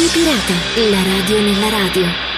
Radio Pirata, la radio nella radio.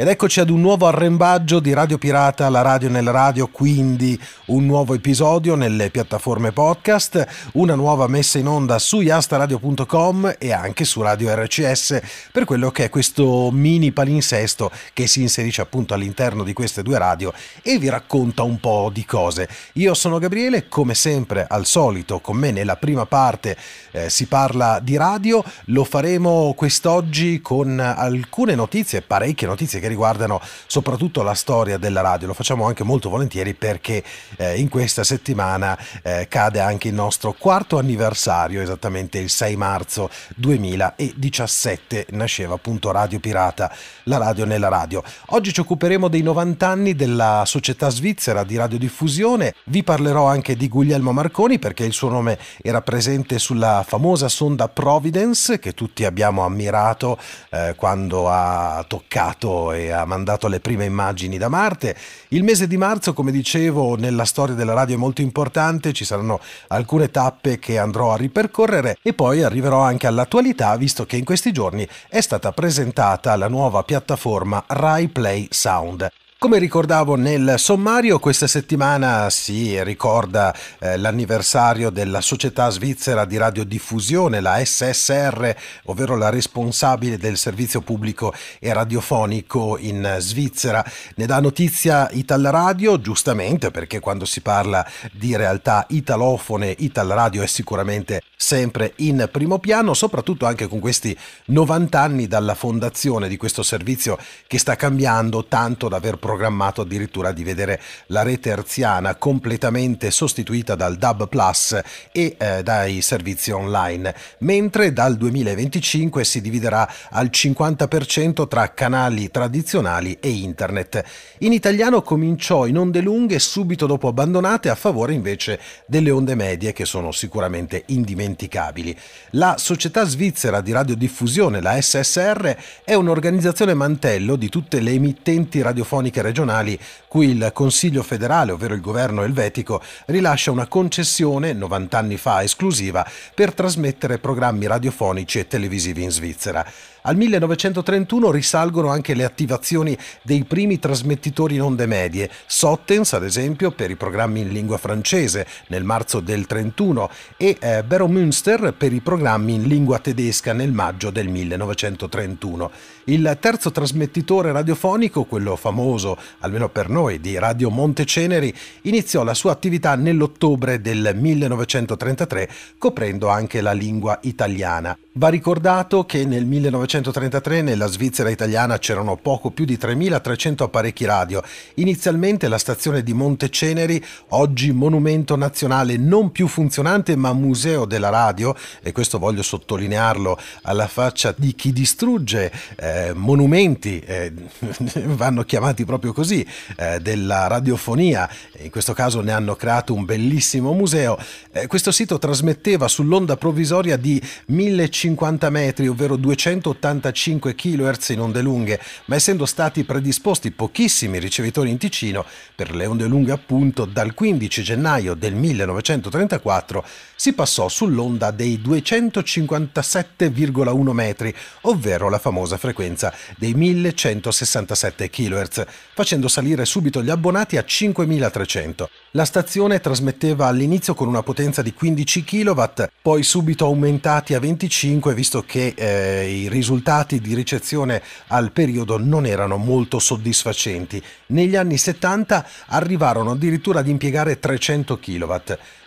Ed eccoci ad un nuovo arrembaggio di Radio Pirata, la radio nella radio, quindi un nuovo episodio nelle piattaforme podcast, una nuova messa in onda su yastaradio.com e anche su Radio RCS per quello che è questo mini palinsesto che si inserisce appunto all'interno di queste due radio e vi racconta un po' di cose. Io sono Gabriele, come sempre al solito con me nella prima parte eh, si parla di radio, lo faremo quest'oggi con alcune notizie, parecchie notizie che riguardano soprattutto la storia della radio. Lo facciamo anche molto volentieri perché eh, in questa settimana eh, cade anche il nostro quarto anniversario, esattamente il 6 marzo 2017 nasceva appunto Radio Pirata, la radio nella radio. Oggi ci occuperemo dei 90 anni della società svizzera di radiodiffusione, vi parlerò anche di Guglielmo Marconi perché il suo nome era presente sulla famosa sonda Providence che tutti abbiamo ammirato eh, quando ha toccato e ha mandato le prime immagini da Marte. Il mese di marzo, come dicevo, nella storia della radio è molto importante, ci saranno alcune tappe che andrò a ripercorrere e poi arriverò anche all'attualità, visto che in questi giorni è stata presentata la nuova piattaforma RaiPlay Sound. Come ricordavo nel sommario, questa settimana si ricorda eh, l'anniversario della società svizzera di radiodiffusione, la SSR, ovvero la responsabile del servizio pubblico e radiofonico in Svizzera. Ne dà notizia Italradio, giustamente, perché quando si parla di realtà italofone, Italradio è sicuramente sempre in primo piano, soprattutto anche con questi 90 anni dalla fondazione di questo servizio che sta cambiando tanto da aver programmato addirittura di vedere la rete arziana completamente sostituita dal DAB Plus e eh, dai servizi online, mentre dal 2025 si dividerà al 50% tra canali tradizionali e internet. In italiano cominciò in onde lunghe subito dopo abbandonate a favore invece delle onde medie che sono sicuramente indimenticabili indimenticabili. La società svizzera di radiodiffusione, la SSR, è un'organizzazione mantello di tutte le emittenti radiofoniche regionali cui il Consiglio federale, ovvero il governo elvetico, rilascia una concessione 90 anni fa esclusiva per trasmettere programmi radiofonici e televisivi in Svizzera. Al 1931 risalgono anche le attivazioni dei primi trasmettitori in onde medie, Sottens ad esempio per i programmi in lingua francese nel marzo del 31 e eh, Baromünster per i programmi in lingua tedesca nel maggio del 1931. Il terzo trasmettitore radiofonico, quello famoso almeno per noi, noi di Radio Monteceneri, iniziò la sua attività nell'ottobre del 1933 coprendo anche la lingua italiana. Va ricordato che nel 1933 nella Svizzera italiana c'erano poco più di 3.300 apparecchi radio. Inizialmente la stazione di Monteceneri, oggi monumento nazionale non più funzionante ma museo della radio, e questo voglio sottolinearlo alla faccia di chi distrugge eh, monumenti, eh, vanno chiamati proprio così, eh, della radiofonia, in questo caso ne hanno creato un bellissimo museo. Eh, questo sito trasmetteva sull'onda provvisoria di 1500 50 metri, ovvero 285 kHz in onde lunghe, ma essendo stati predisposti pochissimi ricevitori in Ticino, per le onde lunghe appunto dal 15 gennaio del 1934 si passò sull'onda dei 257,1 metri, ovvero la famosa frequenza dei 1167 kHz, facendo salire subito gli abbonati a 5300. La stazione trasmetteva all'inizio con una potenza di 15 kW, poi subito aumentati a 25 5 visto che eh, i risultati di ricezione al periodo non erano molto soddisfacenti. Negli anni 70 arrivarono addirittura ad impiegare 300 kW.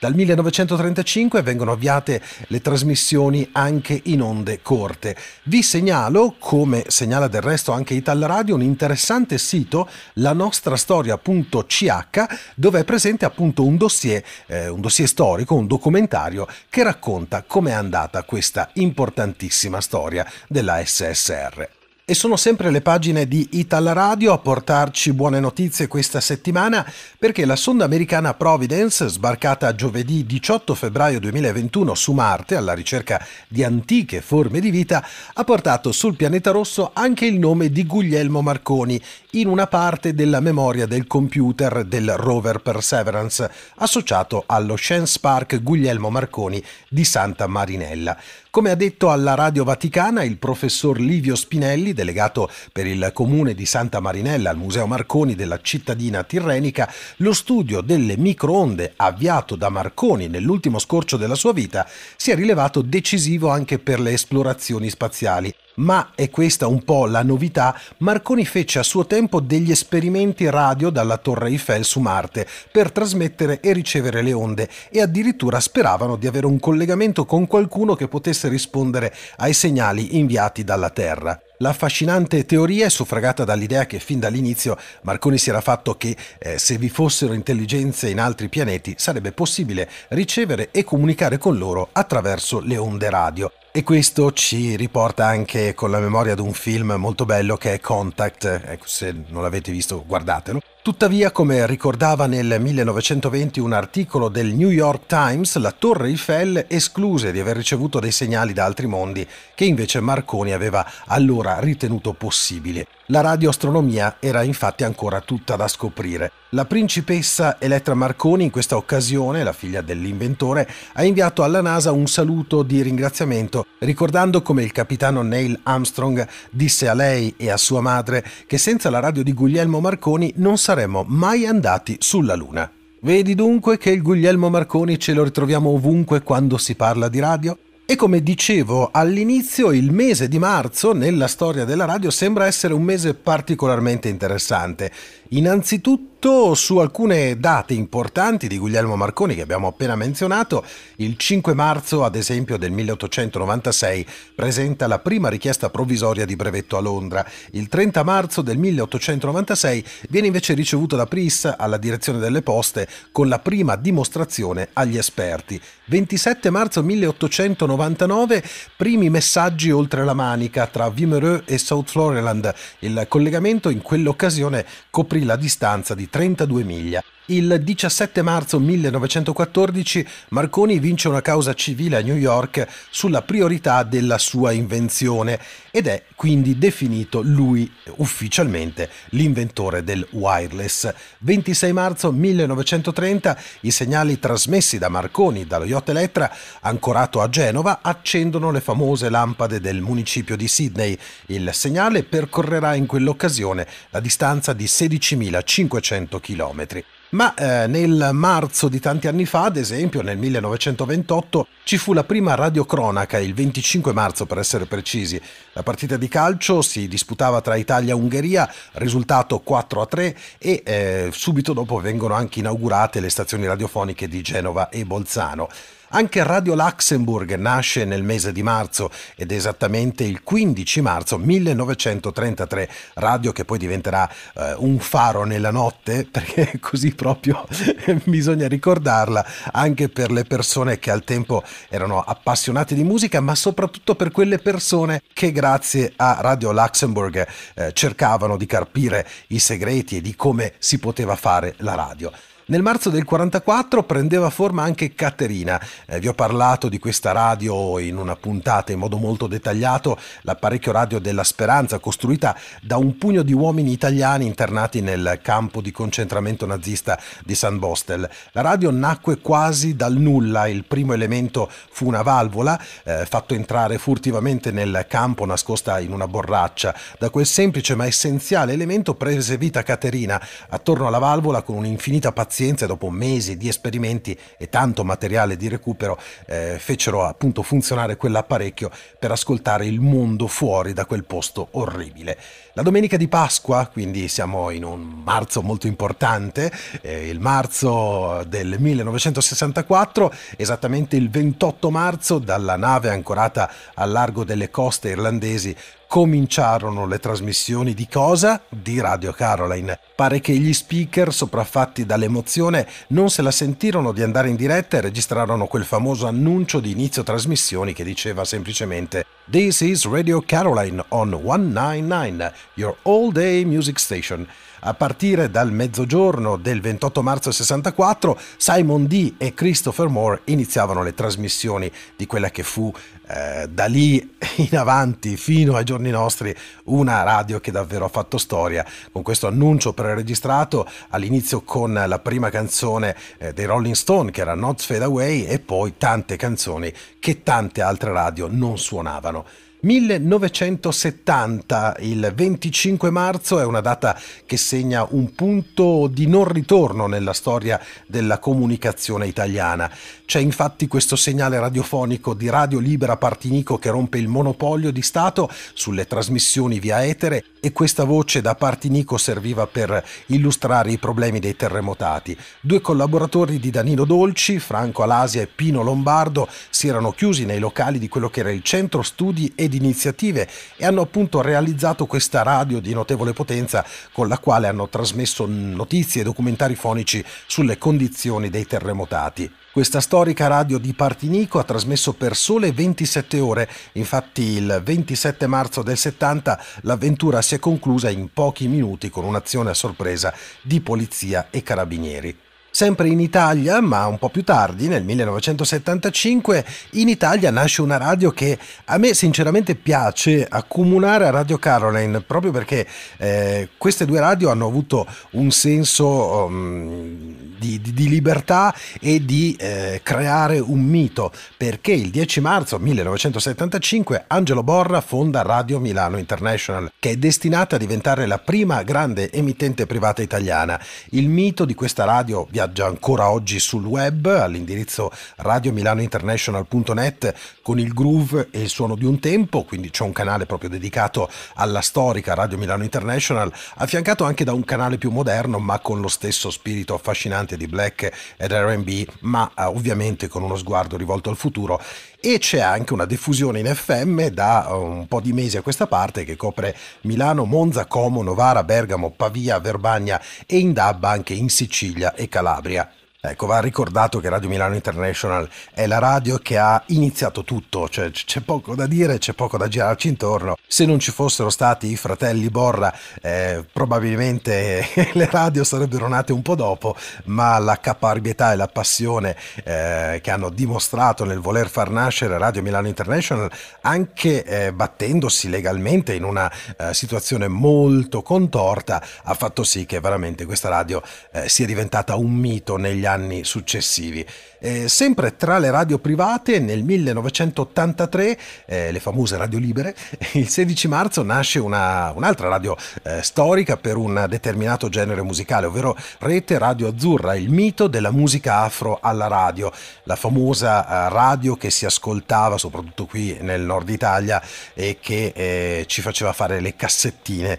Dal 1935 vengono avviate le trasmissioni anche in onde corte. Vi segnalo, come segnala del resto anche Italia Radio, un interessante sito, lanostrastoria.ch, dove è presente appunto un dossier, eh, un dossier storico, un documentario che racconta com'è andata questa importantissima storia della SSR. E sono sempre le pagine di Ital Radio a portarci buone notizie questa settimana perché la sonda americana Providence, sbarcata giovedì 18 febbraio 2021 su Marte alla ricerca di antiche forme di vita, ha portato sul pianeta rosso anche il nome di Guglielmo Marconi in una parte della memoria del computer del rover Perseverance associato allo Science Park Guglielmo Marconi di Santa Marinella. Come ha detto alla Radio Vaticana il professor Livio Spinelli, delegato per il comune di Santa Marinella al Museo Marconi della cittadina tirrenica, lo studio delle microonde avviato da Marconi nell'ultimo scorcio della sua vita si è rilevato decisivo anche per le esplorazioni spaziali ma è questa un po' la novità, Marconi fece a suo tempo degli esperimenti radio dalla Torre Eiffel su Marte per trasmettere e ricevere le onde e addirittura speravano di avere un collegamento con qualcuno che potesse rispondere ai segnali inviati dalla Terra. L'affascinante teoria è suffragata dall'idea che fin dall'inizio Marconi si era fatto che eh, se vi fossero intelligenze in altri pianeti sarebbe possibile ricevere e comunicare con loro attraverso le onde radio. E questo ci riporta anche con la memoria di un film molto bello che è Contact, ecco, se non l'avete visto guardatelo. Tuttavia, come ricordava nel 1920 un articolo del New York Times, la Torre Eiffel escluse di aver ricevuto dei segnali da altri mondi che invece Marconi aveva allora ritenuto possibile. La radioastronomia era infatti ancora tutta da scoprire. La principessa Elettra Marconi in questa occasione, la figlia dell'inventore, ha inviato alla NASA un saluto di ringraziamento ricordando come il capitano Neil Armstrong disse a lei e a sua madre che senza la radio di Guglielmo Marconi non saremmo mai andati sulla Luna. Vedi dunque che il Guglielmo Marconi ce lo ritroviamo ovunque quando si parla di radio? E come dicevo all'inizio, il mese di marzo nella storia della radio sembra essere un mese particolarmente interessante. Innanzitutto su alcune date importanti di Guglielmo Marconi che abbiamo appena menzionato, il 5 marzo ad esempio del 1896 presenta la prima richiesta provvisoria di brevetto a Londra, il 30 marzo del 1896 viene invece ricevuto da Pris alla direzione delle poste con la prima dimostrazione agli esperti, 27 marzo 1899 primi messaggi oltre la manica tra Vimereux e South Floreland, il collegamento in quell'occasione coprì coprì la distanza di 32 miglia il 17 marzo 1914 Marconi vince una causa civile a New York sulla priorità della sua invenzione ed è quindi definito lui ufficialmente l'inventore del wireless. 26 marzo 1930 i segnali trasmessi da Marconi dallo yacht Elettra, ancorato a Genova, accendono le famose lampade del municipio di Sydney. Il segnale percorrerà in quell'occasione la distanza di 16.500 chilometri. Ma eh, nel marzo di tanti anni fa, ad esempio, nel 1928, ci fu la prima radiocronaca, il 25 marzo per essere precisi. La partita di calcio si disputava tra Italia e Ungheria, risultato 4 a 3 e eh, subito dopo vengono anche inaugurate le stazioni radiofoniche di Genova e Bolzano. Anche Radio Luxembourg nasce nel mese di marzo ed esattamente il 15 marzo 1933, radio che poi diventerà eh, un faro nella notte perché così proprio bisogna ricordarla anche per le persone che al tempo erano appassionate di musica ma soprattutto per quelle persone che grazie a Radio Luxembourg eh, cercavano di carpire i segreti e di come si poteva fare la radio. Nel marzo del 44 prendeva forma anche Caterina. Eh, vi ho parlato di questa radio in una puntata in modo molto dettagliato, l'apparecchio radio della Speranza, costruita da un pugno di uomini italiani internati nel campo di concentramento nazista di San Bostel. La radio nacque quasi dal nulla, il primo elemento fu una valvola, eh, fatto entrare furtivamente nel campo nascosta in una borraccia. Da quel semplice ma essenziale elemento prese vita Caterina, attorno alla valvola con un'infinita pazienza pazienza e dopo mesi di esperimenti e tanto materiale di recupero eh, fecero appunto funzionare quell'apparecchio per ascoltare il mondo fuori da quel posto orribile. La domenica di Pasqua, quindi siamo in un marzo molto importante, eh, il marzo del 1964, esattamente il 28 marzo dalla nave ancorata al largo delle coste irlandesi cominciarono le trasmissioni di cosa? Di Radio Caroline. Pare che gli speaker, sopraffatti dall'emozione, non se la sentirono di andare in diretta e registrarono quel famoso annuncio di inizio trasmissioni che diceva semplicemente This is Radio Caroline on 199, your all-day music station. A partire dal mezzogiorno del 28 marzo 64, Simon D e Christopher Moore iniziavano le trasmissioni di quella che fu eh, da lì in avanti fino ai giorni nostri una radio che davvero ha fatto storia con questo annuncio preregistrato all'inizio con la prima canzone eh, dei Rolling Stone che era Not Fade Away e poi tante canzoni che tante altre radio non suonavano. 1970, il 25 marzo, è una data che segna un punto di non ritorno nella storia della comunicazione italiana. C'è infatti questo segnale radiofonico di Radio Libera Partinico che rompe il monopolio di Stato sulle trasmissioni via etere e questa voce da Partinico serviva per illustrare i problemi dei terremotati. Due collaboratori di Danilo Dolci, Franco Alasia e Pino Lombardo, si erano chiusi nei locali di quello che era il centro studi ed iniziative e hanno appunto realizzato questa radio di notevole potenza con la quale hanno trasmesso notizie e documentari fonici sulle condizioni dei terremotati. Questa storica radio di Partinico ha trasmesso per sole 27 ore, infatti il 27 marzo del 70 l'avventura si è conclusa in pochi minuti con un'azione a sorpresa di polizia e carabinieri. Sempre in Italia, ma un po' più tardi, nel 1975, in Italia nasce una radio che a me sinceramente piace accomunare a Radio Caroline, proprio perché eh, queste due radio hanno avuto un senso um, di, di, di, libertà e di eh, creare un mito, perché il 10 marzo 1975 Angelo Borra fonda Radio Milano International, che è destinata a diventare la prima grande emittente privata italiana. Il mito di questa radio viaggia messaggia ancora oggi sul web all'indirizzo radiomilanointernational.net con il groove e il suono di un tempo, quindi c'è un canale proprio dedicato alla storica Radio Milano International, affiancato anche da un canale più moderno ma con lo stesso spirito affascinante di Black ed RB, ma eh, ovviamente con uno sguardo rivolto al futuro e c'è anche una diffusione in FM da eh, un po' di mesi a questa parte che copre Milano, Monza, Como, Novara, Bergamo, Pavia, Verbagna e in DAB anche in Sicilia e Calabria. Ecco, va ricordato che Radio Milano International è la radio che ha iniziato tutto, cioè c'è poco da dire, c'è poco da girarci intorno. Se non ci fossero stati i fratelli Borra, eh, probabilmente le radio sarebbero nate un po' dopo, ma la caparbietà e la passione eh, che hanno dimostrato nel voler far nascere Radio Milano International, anche eh, battendosi legalmente in una eh, situazione molto contorta, ha fatto sì che veramente questa radio eh, sia diventata un mito negli anni anni successivi. Eh, sempre tra le radio private, nel 1983, eh, le famose radio libere, il 16 marzo nasce una, un'altra radio eh, storica per un determinato genere musicale, ovvero Rete Radio Azzurra, il mito della musica afro alla radio, la famosa eh, radio che si ascoltava soprattutto qui nel nord Italia e che eh, ci faceva fare le cassettine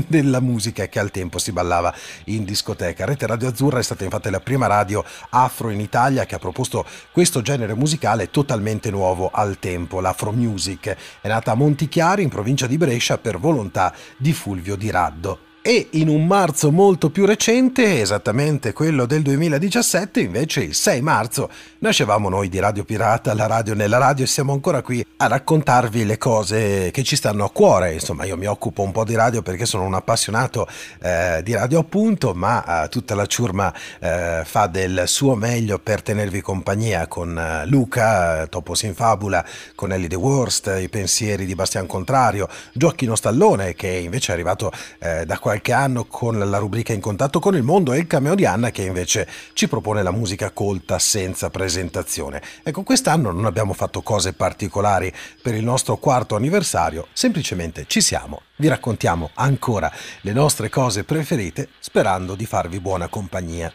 della musica che al tempo si ballava in discoteca. Rete Radio Azzurra è stata infatti la prima radio afro in Italia che ha proposto questo genere musicale totalmente nuovo al tempo, l'afro music. È nata a Montichiari in provincia di Brescia per volontà di Fulvio Di Raddo e in un marzo molto più recente, esattamente quello del 2017, invece il 6 marzo, nascevamo noi di Radio Pirata, la radio nella radio e siamo ancora qui a raccontarvi le cose che ci stanno a cuore. Insomma, io mi occupo un po' di radio perché sono un appassionato eh, di radio appunto, ma eh, tutta la ciurma eh, fa del suo meglio per tenervi compagnia con eh, Luca, Topos in Fabula, con Ellie the Worst, i pensieri di Bastian Contrario, Gioacchino Stallone che invece è arrivato eh, da qualche qualche anno con la rubrica In contatto con il mondo e il cameo di Anna che invece ci propone la musica colta senza presentazione. Ecco, quest'anno non abbiamo fatto cose particolari per il nostro quarto anniversario, semplicemente ci siamo, vi raccontiamo ancora le nostre cose preferite sperando di farvi buona compagnia.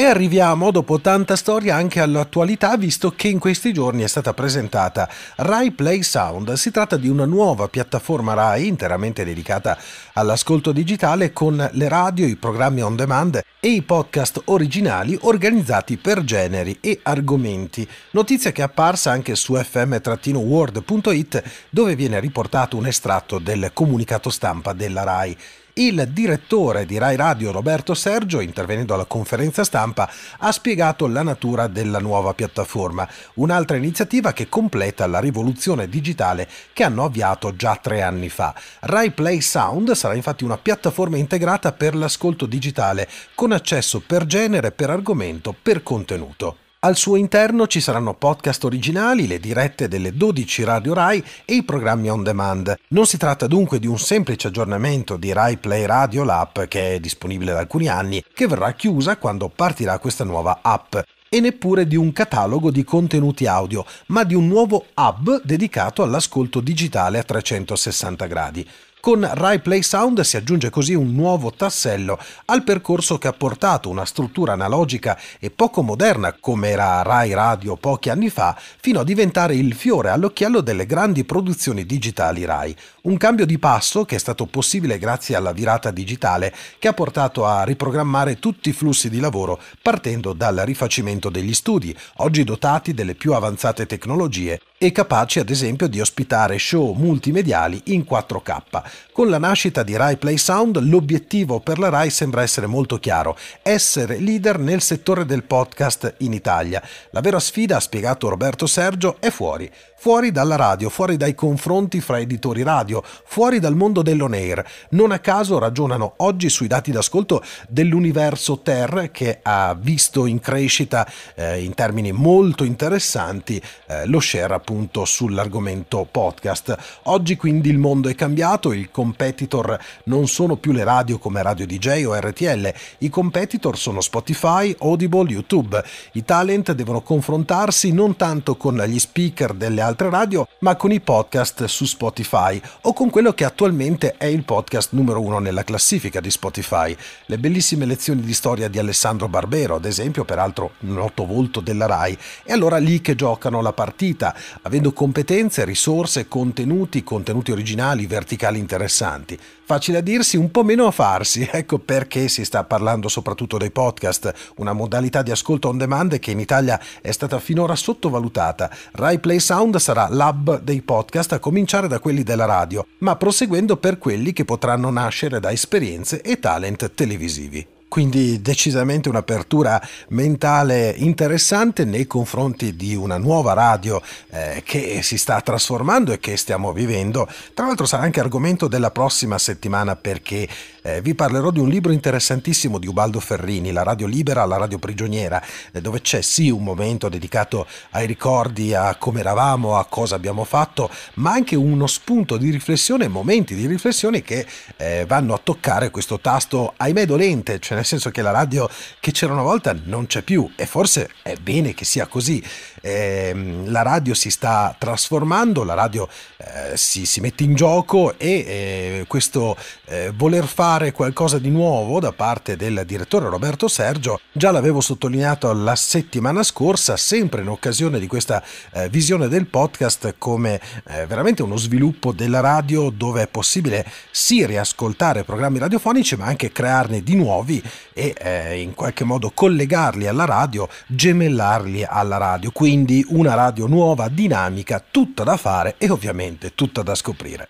E arriviamo dopo tanta storia anche all'attualità, visto che in questi giorni è stata presentata Rai Play Sound. Si tratta di una nuova piattaforma Rai interamente dedicata all'ascolto digitale con le radio, i programmi on demand e i podcast originali organizzati per generi e argomenti. Notizia che è apparsa anche su fm-world.it dove viene riportato un estratto del comunicato stampa della Rai. Il direttore di Rai Radio Roberto Sergio, intervenendo alla conferenza stampa, ha spiegato la natura della nuova piattaforma, un'altra iniziativa che completa la rivoluzione digitale che hanno avviato già tre anni fa. Rai Play Sound sarà infatti una piattaforma integrata per l'ascolto digitale, con accesso per genere, per argomento, per contenuto. Al suo interno ci saranno podcast originali, le dirette delle 12 radio RAI e i programmi on demand. Non si tratta dunque di un semplice aggiornamento di RAI Play Radio, l'app che è disponibile da alcuni anni, che verrà chiusa quando partirà questa nuova app e neppure di un catalogo di contenuti audio, ma di un nuovo hub dedicato all'ascolto digitale a 360 gradi. Con Rai Play Sound si aggiunge così un nuovo tassello al percorso che ha portato una struttura analogica e poco moderna come era Rai Radio pochi anni fa fino a diventare il fiore all'occhiello delle grandi produzioni digitali Rai. Un cambio di passo che è stato possibile grazie alla virata digitale che ha portato a riprogrammare tutti i flussi di lavoro partendo dal rifacimento degli studi, oggi dotati delle più avanzate tecnologie e capaci ad esempio di ospitare show multimediali in 4K, con la nascita di Rai Play Sound l'obiettivo per la Rai sembra essere molto chiaro, essere leader nel settore del podcast in Italia. La vera sfida, ha spiegato Roberto Sergio, è fuori, fuori dalla radio, fuori dai confronti fra editori radio, fuori dal mondo dell'on air. Non a caso ragionano oggi sui dati d'ascolto dell'universo Ter che ha visto in crescita eh, in termini molto interessanti eh, lo share appunto sull'argomento podcast. Oggi quindi il mondo è cambiato, il com- competitor non sono più le radio come Radio DJ o RTL, i competitor sono Spotify, Audible, YouTube. I talent devono confrontarsi non tanto con gli speaker delle altre radio, ma con i podcast su Spotify o con quello che attualmente è il podcast numero uno nella classifica di Spotify. Le bellissime lezioni di storia di Alessandro Barbero, ad esempio, peraltro noto volto della RAI. È allora lì che giocano la partita, avendo competenze, risorse, contenuti, contenuti originali, verticali interessanti interessanti. Facile a dirsi, un po' meno a farsi, ecco perché si sta parlando soprattutto dei podcast, una modalità di ascolto on demand che in Italia è stata finora sottovalutata. Rai Play Sound sarà l'hub dei podcast a cominciare da quelli della radio, ma proseguendo per quelli che potranno nascere da esperienze e talent televisivi. Quindi decisamente un'apertura mentale interessante nei confronti di una nuova radio eh, che si sta trasformando e che stiamo vivendo. Tra l'altro sarà anche argomento della prossima settimana perché eh, vi parlerò di un libro interessantissimo di Ubaldo Ferrini, La radio libera, la radio prigioniera, eh, dove c'è sì un momento dedicato ai ricordi, a come eravamo, a cosa abbiamo fatto, ma anche uno spunto di riflessione, momenti di riflessione che eh, vanno a toccare questo tasto, ahimè dolente, cioè nel senso che la radio che c'era una volta non c'è più e forse è bene che sia così eh, la radio si sta trasformando, la radio eh, si, si, mette in gioco e eh, questo eh, voler fare qualcosa di nuovo da parte del direttore Roberto Sergio, già l'avevo sottolineato la settimana scorsa, sempre in occasione di questa eh, visione del podcast come veramente uno sviluppo della radio dove è possibile sì riascoltare programmi radiofonici ma anche crearne di nuovi e in qualche modo collegarli alla radio, gemellarli alla radio. Quindi quindi una radio nuova, dinamica, tutta da fare e ovviamente tutta da scoprire.